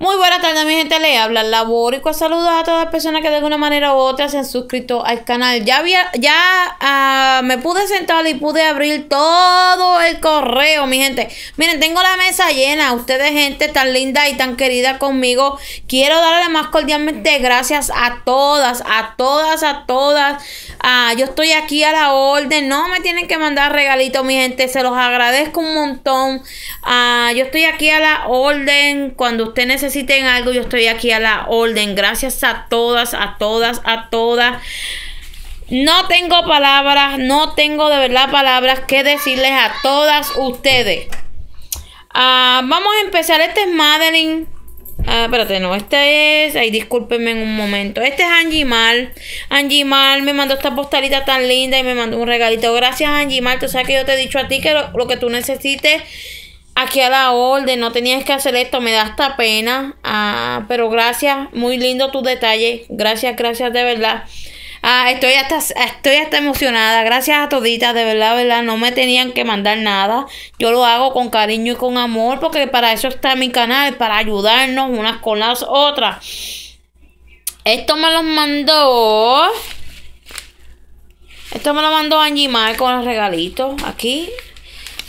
Muy buenas tardes mi gente, le habla Laborico, saludos a todas las personas que de alguna manera u otra se han suscrito al canal. Ya había, ya ah, me pude sentar y pude abrir todo el correo, mi gente. Miren, tengo la mesa llena, ustedes gente tan linda y tan querida conmigo. Quiero darle más cordialmente gracias a todas, a todas, a todas. Ah, yo estoy aquí a la orden, no me tienen que mandar regalitos, mi gente, se los agradezco un montón. Ah, yo estoy aquí a la orden cuando usted necesite algo, yo estoy aquí a la orden. Gracias a todas, a todas, a todas. No tengo palabras, no tengo de verdad palabras que decirles a todas ustedes. Ah, vamos a empezar. Este es Madeline. Ah, espérate, no, este es. Ay, discúlpenme en un momento. Este es Angie Mal. Angie Mal me mandó esta postalita tan linda y me mandó un regalito. Gracias, Angie Mal. Tú sabes que yo te he dicho a ti que lo que tú necesites aquí a la orden, no tenías que hacer esto, me da hasta pena. Ah, pero gracias, muy lindo tu detalle. Gracias, gracias de verdad. Ah, estoy hasta, estoy emocionada. Gracias a toditas, de verdad, verdad. No me tenían que mandar nada. Yo lo hago con cariño y con amor, porque para eso está mi canal, para ayudarnos unas con las otras. Esto me lo mandó. Esto me lo mandó Angie con los regalitos. Aquí.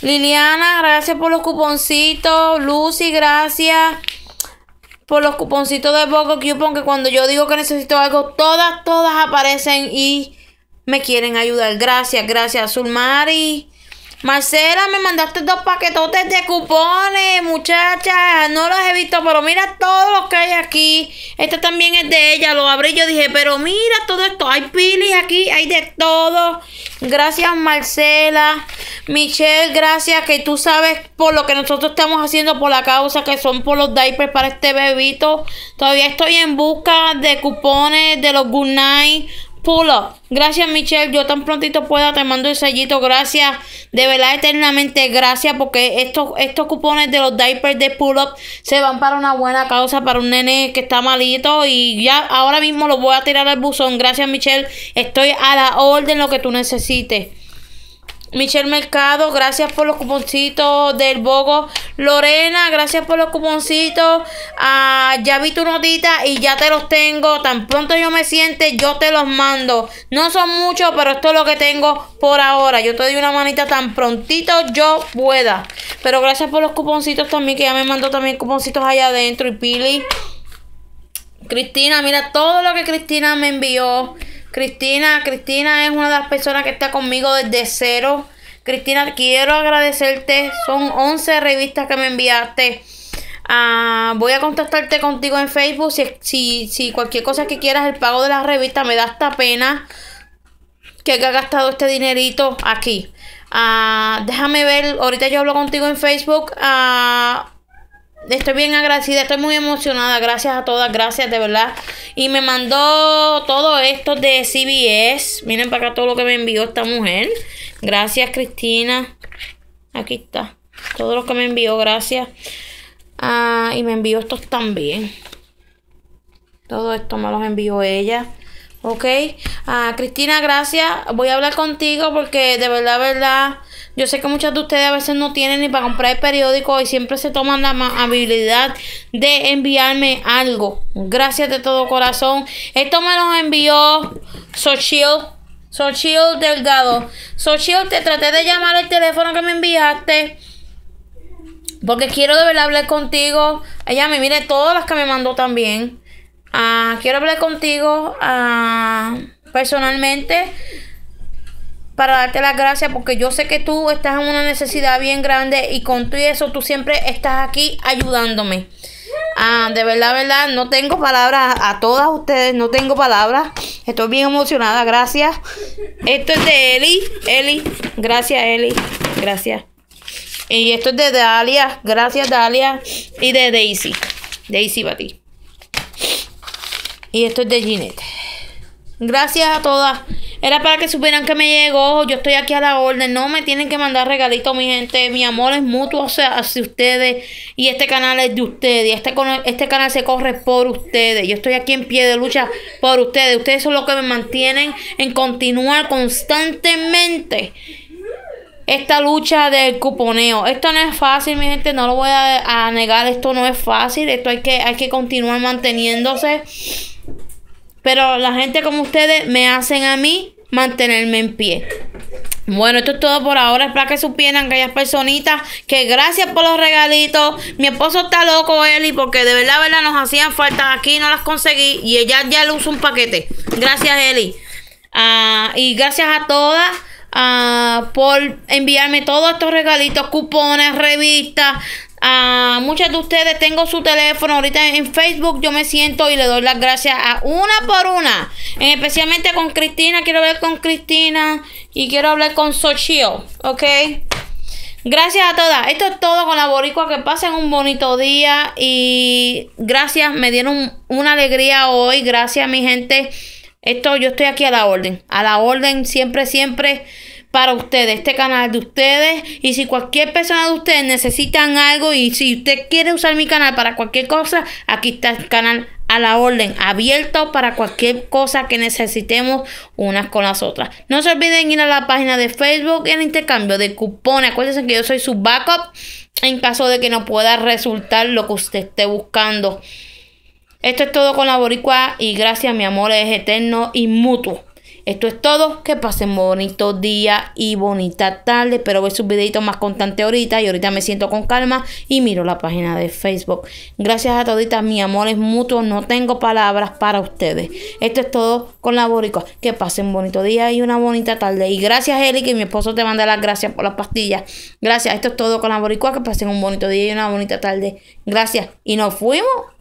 Liliana, gracias por los cuponcitos. Lucy, gracias por los cuponcitos de Boco Coupon. Que cuando yo digo que necesito algo, todas, todas aparecen y me quieren ayudar. Gracias, gracias, Mari. Marcela, me mandaste dos paquetotes de cupones, muchacha. No los he visto, pero mira todo lo que hay aquí. Este también es de ella. Lo abrí y yo dije, pero mira todo esto. Hay pilis aquí, hay de todo. Gracias, Marcela. Michelle, gracias que tú sabes por lo que nosotros estamos haciendo, por la causa que son por los diapers para este bebito. Todavía estoy en busca de cupones de los Good Pull up. Gracias, Michelle. Yo tan prontito pueda te mando el sellito. Gracias. De verdad, eternamente gracias. Porque estos, estos cupones de los diapers de pull up se van para una buena causa, para un nene que está malito. Y ya ahora mismo lo voy a tirar al buzón. Gracias, Michelle. Estoy a la orden lo que tú necesites. Michelle Mercado, gracias por los cuponcitos del Bogo. Lorena, gracias por los cuponcitos. Ah, ya vi tu notita y ya te los tengo. Tan pronto yo me siente, yo te los mando. No son muchos, pero esto es lo que tengo por ahora. Yo te doy una manita tan prontito yo pueda. Pero gracias por los cuponcitos también, que ya me mandó también cuponcitos allá adentro. Y Pili. Cristina, mira todo lo que Cristina me envió. Cristina, Cristina es una de las personas que está conmigo desde cero. Cristina, quiero agradecerte. Son 11 revistas que me enviaste. Ah, voy a contactarte contigo en Facebook. Si, si, cualquier cosa que quieras, el pago de la revista me da esta pena que haya gastado este dinerito aquí. Ah, déjame ver, ahorita yo hablo contigo en Facebook. Ah, Estoy bien agradecida, estoy muy emocionada. Gracias a todas, gracias de verdad. Y me mandó todo esto de CBS. Miren para acá todo lo que me envió esta mujer. Gracias, Cristina. Aquí está. Todo lo que me envió, gracias. Ah, y me envió estos también. Todo esto me los envió ella. Ok. Ah, Cristina, gracias. Voy a hablar contigo porque de verdad, verdad. Yo sé que muchas de ustedes a veces no tienen ni para comprar el periódico y siempre se toman la habilidad de enviarme algo. Gracias de todo corazón. Esto me lo envió Sochil Sochil Delgado. Sochil, te traté de llamar el teléfono que me enviaste. Porque quiero de verdad hablar contigo. Ella me mire todas las que me mandó también. Ah, quiero hablar contigo ah, personalmente para darte las gracias porque yo sé que tú estás en una necesidad bien grande y con todo eso tú siempre estás aquí ayudándome. Ah, de verdad, verdad, no tengo palabras a todas ustedes, no tengo palabras. Estoy bien emocionada, gracias. Esto es de Eli, Eli, gracias Eli, gracias. Y esto es de Dalia, gracias Dalia. Y de Daisy, Daisy para ti. Y esto es de Ginette. Gracias a todas. Era para que supieran que me llegó, yo estoy aquí a la orden, no me tienen que mandar regalitos, mi gente, mi amor es mutuo hacia ustedes y este canal es de ustedes, este, este canal se corre por ustedes, yo estoy aquí en pie de lucha por ustedes, ustedes son los que me mantienen en continuar constantemente esta lucha del cuponeo. Esto no es fácil, mi gente, no lo voy a, a, negar, esto no es fácil, esto hay que, hay que continuar manteniéndose. Pero la gente como ustedes me hacen a mí mantenerme en pie. Bueno, esto es todo por ahora. Es para que supieran aquellas personitas que gracias por los regalitos. Mi esposo está loco, Eli, porque de verdad, verdad nos hacían falta. aquí, no las conseguí. Y ella ya le usó un paquete. Gracias, Eli. Ah, y gracias a todas. Ah, por enviarme todos estos regalitos, cupones, revistas, a muchas de ustedes tengo su teléfono ahorita en Facebook. Yo me siento y le doy las gracias a una por una. especialmente con Cristina. Quiero hablar con Cristina y quiero hablar con Sochio. ¿Ok? Gracias a todas. Esto es todo con la boricua. Que pasen un bonito día. Y gracias. Me dieron una alegría hoy. Gracias, mi gente. Esto yo estoy aquí a la orden. A la orden siempre, siempre para ustedes, este canal de ustedes. Y si cualquier persona de ustedes necesitan algo y si usted quiere usar mi canal para cualquier cosa, aquí está el canal a la orden, abierto para cualquier cosa que necesitemos unas con las otras. No se olviden ir a la página de Facebook en intercambio de cupones. Acuérdense que yo soy su backup en caso de que no pueda resultar lo que usted esté buscando. Esto es todo con la boricua y gracias, mi amor, es eterno y mutuo. Esto es todo. Que pasen bonito día y bonita tarde. Espero ver sus videitos más constantes ahorita. Y ahorita me siento con calma y miro la página de Facebook. Gracias a toditas, amor es mutuo. No tengo palabras para ustedes. Esto es todo con la boricua. Que pasen bonito día y una bonita tarde. Y gracias, Eli, que mi esposo te manda las gracias por las pastillas. Gracias. Esto es todo con la boricua. Que pasen un bonito día y una bonita tarde. Gracias. Y nos fuimos.